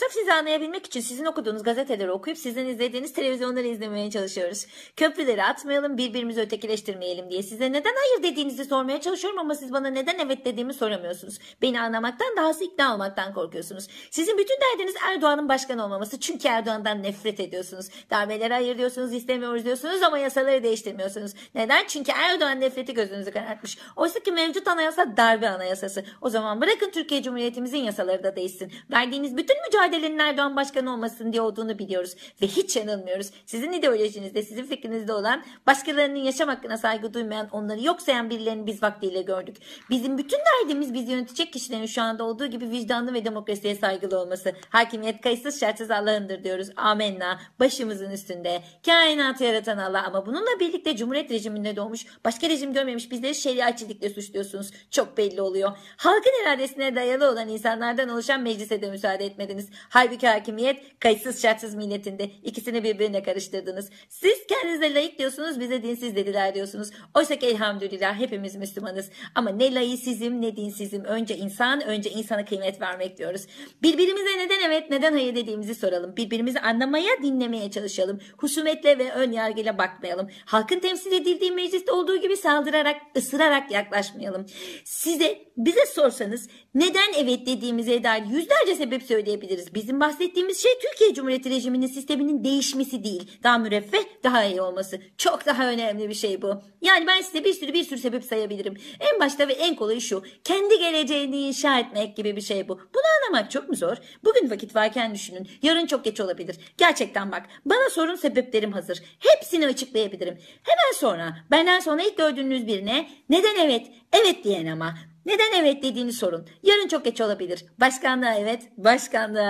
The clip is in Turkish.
Sırf sizi anlayabilmek için sizin okuduğunuz gazeteleri okuyup sizin izlediğiniz televizyonları izlemeye çalışıyoruz. Köprüleri atmayalım, birbirimizi ötekileştirmeyelim diye size neden hayır dediğinizi sormaya çalışıyorum ama siz bana neden evet dediğimi soramıyorsunuz. Beni anlamaktan dahası ikna olmaktan korkuyorsunuz. Sizin bütün derdiniz Erdoğan'ın başkan olmaması çünkü Erdoğan'dan nefret ediyorsunuz. Darbelere hayır diyorsunuz, istemiyoruz diyorsunuz ama yasaları değiştirmiyorsunuz. Neden? Çünkü Erdoğan nefreti gözünüzü karartmış. Oysa ki mevcut anayasa darbe anayasası. O zaman bırakın Türkiye Cumhuriyetimizin yasaları da değişsin. Verdiğiniz bütün mücadele mücadelenin Erdoğan başkanı olmasın diye olduğunu biliyoruz ve hiç yanılmıyoruz. Sizin ideolojinizde, sizin fikrinizde olan başkalarının yaşam hakkına saygı duymayan, onları yok sayan birilerini biz vaktiyle gördük. Bizim bütün derdimiz biz yönetecek kişilerin şu anda olduğu gibi vicdanlı ve demokrasiye saygılı olması. Hakimiyet kayıtsız şartsız Allah'ındır diyoruz. Amenna. Başımızın üstünde. Kainatı yaratan Allah ama bununla birlikte Cumhuriyet rejiminde doğmuş, başka rejim görmemiş bizleri şeriatçilikle suçluyorsunuz. Çok belli oluyor. Halkın iradesine dayalı olan insanlardan oluşan meclise de müsaade etmediniz. Halbuki hakimiyet kayıtsız şartsız milletinde. İkisini birbirine karıştırdınız. Siz kendinize layık diyorsunuz bize dinsiz dediler diyorsunuz. Oysa ki elhamdülillah hepimiz Müslümanız. Ama ne layısizm ne dinsizm. Önce insan önce insana kıymet vermek diyoruz. Birbirimize neden evet neden hayır dediğimizi soralım. Birbirimizi anlamaya dinlemeye çalışalım. Husumetle ve ön yargıyla bakmayalım. Halkın temsil edildiği mecliste olduğu gibi saldırarak ısırarak yaklaşmayalım. Size bize sorsanız neden evet dediğimize dair yüzlerce sebep söyleyebiliriz. Bizim bahsettiğimiz şey Türkiye Cumhuriyeti rejiminin sisteminin değişmesi değil. Daha müreffeh, daha iyi olması. Çok daha önemli bir şey bu. Yani ben size bir sürü bir sürü sebep sayabilirim. En başta ve en kolayı şu. Kendi geleceğini inşa etmek gibi bir şey bu. Bunu anlamak çok mu zor? Bugün vakit varken düşünün. Yarın çok geç olabilir. Gerçekten bak. Bana sorun sebeplerim hazır. Hepsini açıklayabilirim. Hemen sonra benden sonra ilk gördüğünüz birine neden evet, evet diyen ama neden evet dediğini sorun. Yarın çok geç olabilir. Başkanlığa evet, başkanlığa